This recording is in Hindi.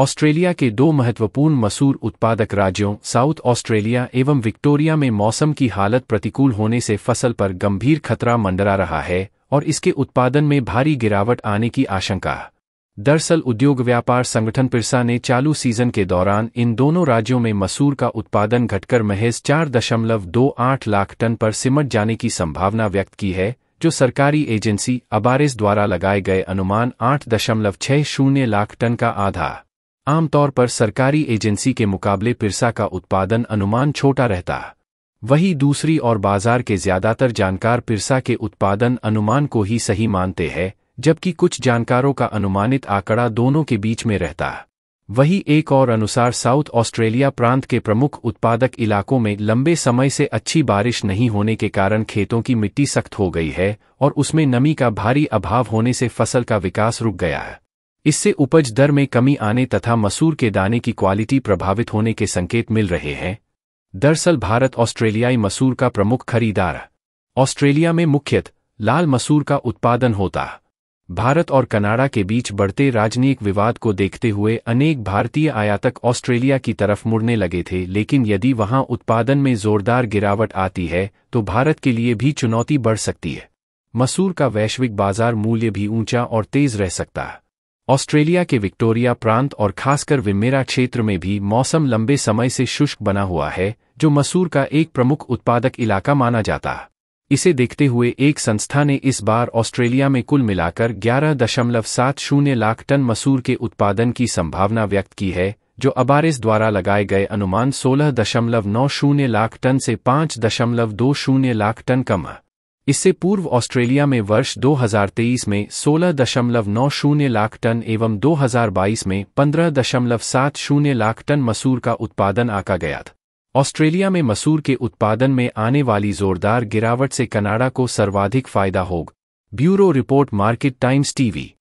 ऑस्ट्रेलिया के दो महत्वपूर्ण मसूर उत्पादक राज्यों साउथ ऑस्ट्रेलिया एवं विक्टोरिया में मौसम की हालत प्रतिकूल होने से फसल पर गंभीर खतरा मंडरा रहा है और इसके उत्पादन में भारी गिरावट आने की आशंका दरअसल उद्योग व्यापार संगठन पिरसा ने चालू सीजन के दौरान इन दोनों राज्यों में मसूर का उत्पादन घटकर महज चार दशमलव दो आठ लाख टन पर सिमट जाने की संभावना व्यक्त की है जो सरकारी एजेंसी अबारिस द्वारा लगाए गए अनुमान आठ दशमलव छह शून्य लाख टन का आधा आमतौर पर सरकारी एजेंसी के मुकाबले पिरसा का उत्पादन अनुमान छोटा रहता है दूसरी और बाजार के ज्यादातर जानकार पिरसा के उत्पादन अनुमान को ही सही मानते हैं जबकि कुछ जानकारों का अनुमानित आंकड़ा दोनों के बीच में रहता है वही एक और अनुसार साउथ ऑस्ट्रेलिया प्रांत के प्रमुख उत्पादक इलाकों में लंबे समय से अच्छी बारिश नहीं होने के कारण खेतों की मिट्टी सख्त हो गई है और उसमें नमी का भारी अभाव होने से फसल का विकास रुक गया है इससे उपज दर में कमी आने तथा मसूर के दाने की क्वालिटी प्रभावित होने के संकेत मिल रहे हैं दरअसल भारत ऑस्ट्रेलियाई मसूर का प्रमुख खरीदार ऑस्ट्रेलिया में मुख्यत लाल मसूर का उत्पादन होता है भारत और कनाडा के बीच बढ़ते राजनयिक विवाद को देखते हुए अनेक भारतीय आयातक ऑस्ट्रेलिया की तरफ मुड़ने लगे थे लेकिन यदि वहां उत्पादन में जोरदार गिरावट आती है तो भारत के लिए भी चुनौती बढ़ सकती है मसूर का वैश्विक बाजार मूल्य भी ऊंचा और तेज रह सकता है ऑस्ट्रेलिया के विक्टोरिया प्रांत और खासकर विमेरा क्षेत्र में भी मौसम लंबे समय से शुष्क बना हुआ है जो मसूर का एक प्रमुख उत्पादक इलाका माना जाता है इसे देखते हुए एक संस्था ने इस बार ऑस्ट्रेलिया में कुल मिलाकर ग्यारह दशमलव सात शून्य लाख टन मसूर के उत्पादन की संभावना व्यक्त की है जो अबारिस द्वारा लगाए गए अनुमान सोलह दशमलव नौ शून्य लाख टन से पांच दशमलव दो शून्य लाख टन कम है इससे पूर्व ऑस्ट्रेलिया में वर्ष 2023 में सोलह दशमलव नौ शून्य लाख टन एवं 2022 में दशमलव सात शून्य लाख टन मसूर का उत्पादन आका गया था ऑस्ट्रेलिया में मसूर के उत्पादन में आने वाली जोरदार गिरावट से कनाडा को सर्वाधिक फायदा होगा bureau report Market Times TV